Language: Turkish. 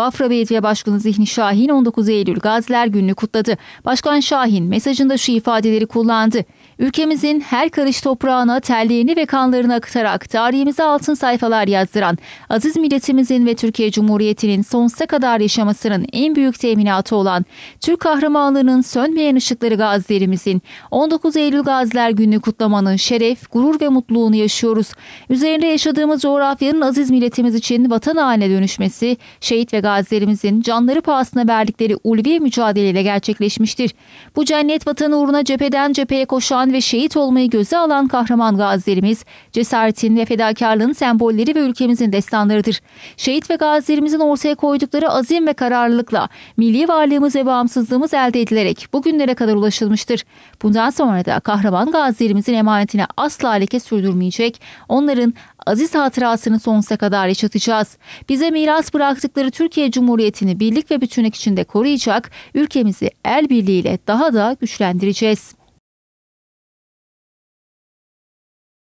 Bafra Belediye Başkanı Zihni Şahin 19 Eylül Gaziler Günü'nü kutladı. Başkan Şahin mesajında şu ifadeleri kullandı. Ülkemizin her karış toprağına terliğini ve kanlarını akıtarak tarihimize altın sayfalar yazdıran aziz milletimizin ve Türkiye Cumhuriyeti'nin sonsuza kadar yaşamasının en büyük teminatı olan Türk kahramanlığının sönmeyen ışıkları gazilerimizin 19 Eylül Gaziler Günü kutlamanın şeref, gurur ve mutluluğunu yaşıyoruz. Üzerinde yaşadığımız coğrafyanın aziz milletimiz için vatan haline dönüşmesi, şehit ve gazilerimizin canları pahasına verdikleri ulvi mücadeleyle gerçekleşmiştir. Bu cennet vatanı uğruna cepheden cepheye koşan ve şehit olmayı göze alan kahraman gazilerimiz, cesaretin ve fedakarlığın sembolleri ve ülkemizin destanlarıdır. Şehit ve gazilerimizin ortaya koydukları azim ve kararlılıkla milli varlığımız ve bağımsızlığımız elde edilerek bugünlere kadar ulaşılmıştır. Bundan sonra da kahraman gazilerimizin emanetine asla leke sürdürmeyecek, onların aziz hatırasını sonsuza kadar yaşatacağız. Bize miras bıraktıkları Türkiye Cumhuriyeti'ni birlik ve bütünlük içinde koruyacak, ülkemizi el birliğiyle daha da güçlendireceğiz.